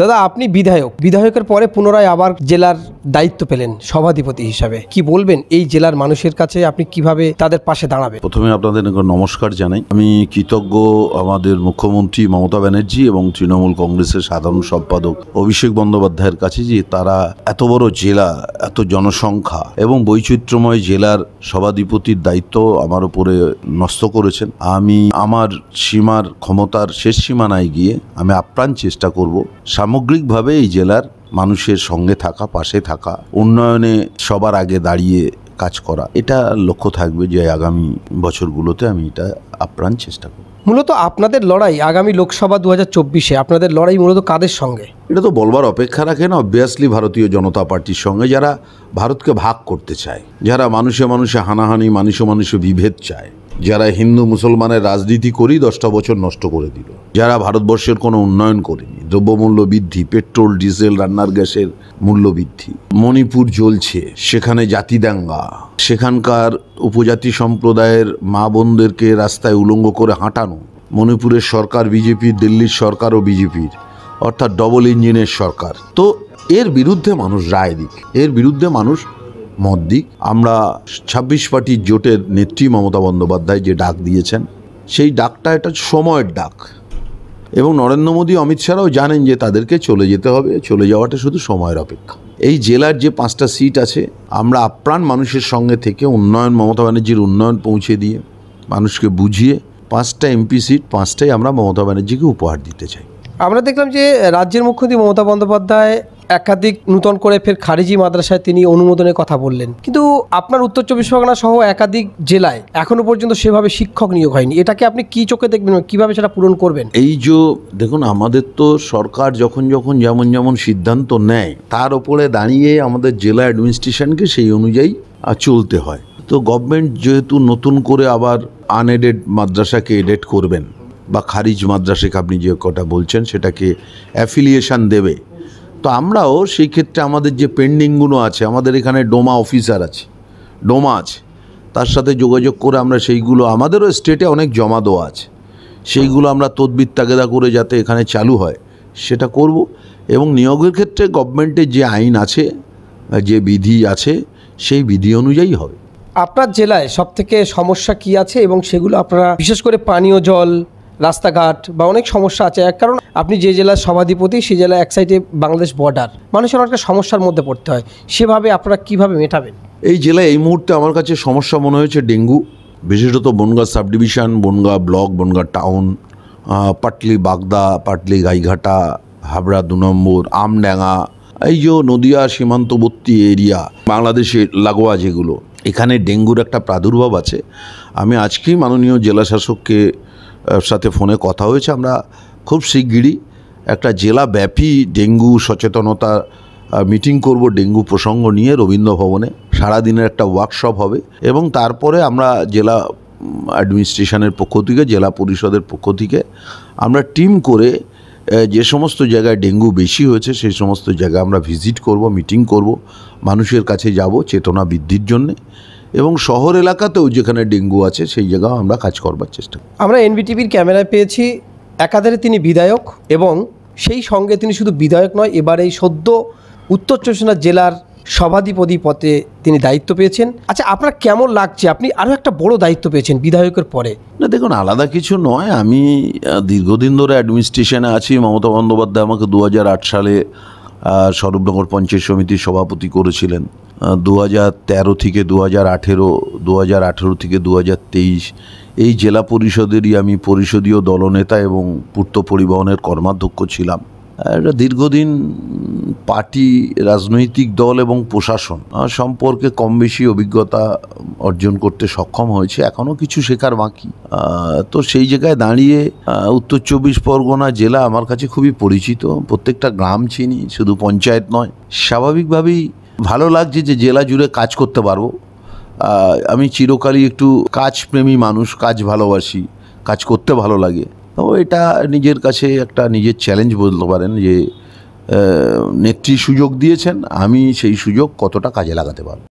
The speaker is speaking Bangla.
দাদা আপনি বিধায়ক বিধায়কের পরে পুনরায় আবার জেলার দায়িত্ব পেলেন সভাধিপতি হিসাবে কি বলবেন এই জেলার মানুষের কাছে আপনি কিভাবে তাদের পাশে দাঁড়াবে প্রথমে আপনাদের নমস্কার জানাই আমি কৃতজ্ঞ আমাদের মুখ্যমন্ত্রী মমতা ব্যানার্জি এবং তৃণমূল কংগ্রেসের সাধারণ সম্পাদক অভিষেক বন্দ্যোপাধ্যায়ের কাছে যে তারা এত বড় জেলা এত জনসংখ্যা এবং বৈচিত্র্যময় জেলার সভাধিপতির দায়িত্ব আমার উপরে নষ্ট করেছেন আমি আমার সীমার ক্ষমতার শেষ সীমানায় গিয়ে আমি আপ্রাণ চেষ্টা করব সামগ্রিকভাবে এই জেলার মানুষের সঙ্গে থাকা পাশে থাকা উন্নয়নে সবার আগে দাঁড়িয়ে কাজ করা এটা লক্ষ্য থাকবে যে আগামী বছরগুলোতে আমি এটা আপ্রাণ চেষ্টা করব মূলত আপনাদের লড়াই আগামী লোকসভা দু হাজার চব্বিশে আপনাদের লড়াই মূলত কাদের সঙ্গে এটা তো বলবার অপেক্ষা রাখে না অবভিয়াসলি ভারতীয় জনতা পার্টির সঙ্গে যারা ভারতকে ভাগ করতে চায় যারা মানুষে মানুষে হানাহানি মানুষে মানুষে বিভেদ চায় যারা হিন্দু মুসলমানের রাজনীতি করি দশটা বছর নষ্ট করে দিল যারা ভারতবর্ষের কোনো উন্নয়ন করেনি দ্রব্যমূল্য বৃদ্ধি পেট্রোল ডিজেল রান্নার গ্যাসের মূল্য বৃদ্ধি মণিপুর জ্বলছে সেখানে জাতি দাঙ্গা সেখানকার উপজাতি সম্প্রদায়ের মা বোনদেরকে রাস্তায় উলঙ্গ করে হাঁটানো মণিপুরের সরকার বিজেপির দিল্লির সরকার ও বিজেপির অর্থাৎ ডবল ইঞ্জিনের সরকার তো এর বিরুদ্ধে মানুষ রায় দিক এর বিরুদ্ধে মানুষ মহদ্দিক আমরা ছাব্বিশ পার্টির জোটের নেত্রী মমতা বন্দ্যোপাধ্যায় যে ডাক দিয়েছেন সেই ডাকটা এটা সময়ের ডাক এবং নরেন্দ্র মোদী অমিত শাহরাও জানেন যে তাদেরকে চলে যেতে হবে চলে যাওয়াটা শুধু সময়ের অপেক্ষা এই জেলার যে পাঁচটা সিট আছে আমরা আপ্রাণ মানুষের সঙ্গে থেকে উন্নয়ন মমতা ব্যানার্জির উন্নয়ন পৌঁছে দিয়ে মানুষকে বুঝিয়ে পাঁচটা এমপি সিট পাঁচটাই আমরা মমতা ব্যানার্জিকে উপহার দিতে চাই আমরা দেখলাম যে রাজ্যের মুখ্যমন্ত্রী মমতা বন্দ্যোপাধ্যায় একাধিক নূতন করে ফের খারিজি মাদ্রাসায় তিনি অনুমোদনের কথা বললেন কিন্তু আপনার উত্তর চব্বিশ পরগনা সহ একাধিক জেলায় এখনো পর্যন্ত সেভাবে শিক্ষক নিয়োগ হয়নি এটাকে আপনি কি চোখে দেখবেন কিভাবে সেটা পূরণ করবেন এই যে দেখুন আমাদের তো সরকার যখন যখন যেমন যেমন সিদ্ধান্ত নেয় তার ওপরে দাঁড়িয়ে আমাদের জেলা অ্যাডমিনিস্ট্রেশনকে সেই অনুযায়ী চলতে হয় তো গভর্নমেন্ট যেহেতু নতুন করে আবার আনএডেড মাদ্রাসাকে এডেড করবেন বা খারিজ মাদ্রাসাকে আপনি যে কটা বলছেন সেটাকে অ্যাফিলিয়েশন দেবে তো আমরাও সেই ক্ষেত্রে আমাদের যে পেন্ডিংগুলো আছে আমাদের এখানে ডোমা অফিসার আছে ডোমা আছে তার সাথে যোগাযোগ করে আমরা সেইগুলো আমাদেরও স্টেটে অনেক জমা দেওয়া আছে সেইগুলো আমরা তদবির তাগেদা করে যাতে এখানে চালু হয় সেটা করব এবং নিয়োগের ক্ষেত্রে গভর্নমেন্টের যে আইন আছে যে বিধি আছে সেই বিধি অনুযায়ী হবে আপনার জেলায় সবথেকে সমস্যা কি আছে এবং সেগুলো আপনারা বিশেষ করে পানীয় জল রাস্তাঘাট বা অনেক সমস্যা আছে এক কারণ আপনি যে জেলার সভাধিপতি সেই জেলায় এক সাইডে বাংলাদেশ বর্ডার মানুষের অনেকটা সমস্যার মধ্যে পড়তে হয় সেভাবে আপনারা কিভাবে মেটাবেন এই জেলায় এই মুহূর্তে আমার কাছে সমস্যা মনে হয়েছে ডেঙ্গু বিশেষত Bongaon subdivision Bongaon block Bongaon town পাটলি বাগদা পাটলি গাইঘাটা হাবড়া দু নম্বর আমডাঙ্গা এই যে নদিয়া সীমান্তবর্তী এরিয়া বাংলাদেশের লাগোয়া যেগুলো এখানে ডেঙ্গুর একটা প্রাদুর্ভাব আছে আমি আজকেই মাননীয় জেলা শাসককে সাথে ফোনে কথা হয়েছে আমরা খুব শিগগিরই একটা জেলাব্যাপী ডেঙ্গু সচেতনতা মিটিং করব ডেঙ্গু প্রসঙ্গ নিয়ে রবীন্দ্র ভবনে সারাদিনের একটা ওয়ার্কশপ হবে এবং তারপরে আমরা জেলা অ্যাডমিনিস্ট্রেশনের পক্ষ থেকে জেলা পরিষদের পক্ষ থেকে আমরা টিম করে যে সমস্ত জায়গায় ডেঙ্গু বেশি হয়েছে সেই সমস্ত জায়গায় আমরা ভিজিট করব মিটিং করব মানুষের কাছে যাব চেতনা বৃদ্ধির জন্যে এবং শহর এলাকাতেও যেখানে ডেঙ্গু আছে সেই জায়গাও আমরা কাজ করবার চেষ্টা আমরা এনবিটিভির ক্যামেরায় পেয়েছি একাধারে তিনি বিধায়ক এবং সেই সঙ্গে তিনি শুধু বিধায়ক নয় এবার এই সদ্য উত্তর চব্বিশ জেলার সভাধিপতি পথে তিনি দায়িত্ব পেয়েছেন আচ্ছা আপনার কেমন লাগছে আপনি আরও একটা বড় দায়িত্ব পেয়েছেন বিধায়কের পরে না দেখুন আলাদা কিছু নয় আমি দীর্ঘদিন ধরে অ্যাডমিনিস্ট্রেশনে আছি মমতা বন্দ্যোপাধ্যায় আমাকে দু সালে স্বরূপনগর পঞ্চায়েত সমিতির সভাপতি করেছিলেন দু তেরো থেকে দু হাজার আঠেরো দু হাজার আঠেরো থেকে দু হাজার তেইশ এই জেলা পরিষদেরই আমি পরিষদীয় দলনেতা এবং পূর্ত পরিবহনের কর্মাধ্যক্ষ ছিলাম এটা দীর্ঘদিন পার্টি রাজনৈতিক দল এবং প্রশাসন সম্পর্কে কম বেশি অভিজ্ঞতা অর্জন করতে সক্ষম হয়েছে এখনও কিছু শেখার বাকি তো সেই জায়গায় দাঁড়িয়ে উত্তর চব্বিশ পরগনা জেলা আমার কাছে খুবই পরিচিত প্রত্যেকটা গ্রাম চিনি শুধু পঞ্চায়েত নয় স্বাভাবিকভাবেই ভালো লাগছে যে জেলা জুড়ে কাজ করতে পারবো আমি চিরকালই একটু কাজপ্রেমী মানুষ কাজ ভালোবাসি কাজ করতে ভালো লাগে তো এটা নিজের কাছে একটা নিজের চ্যালেঞ্জ বলতে পারেন যে নেত্রী সুযোগ দিয়েছেন আমি সেই সুযোগ কতটা কাজে লাগাতে পারব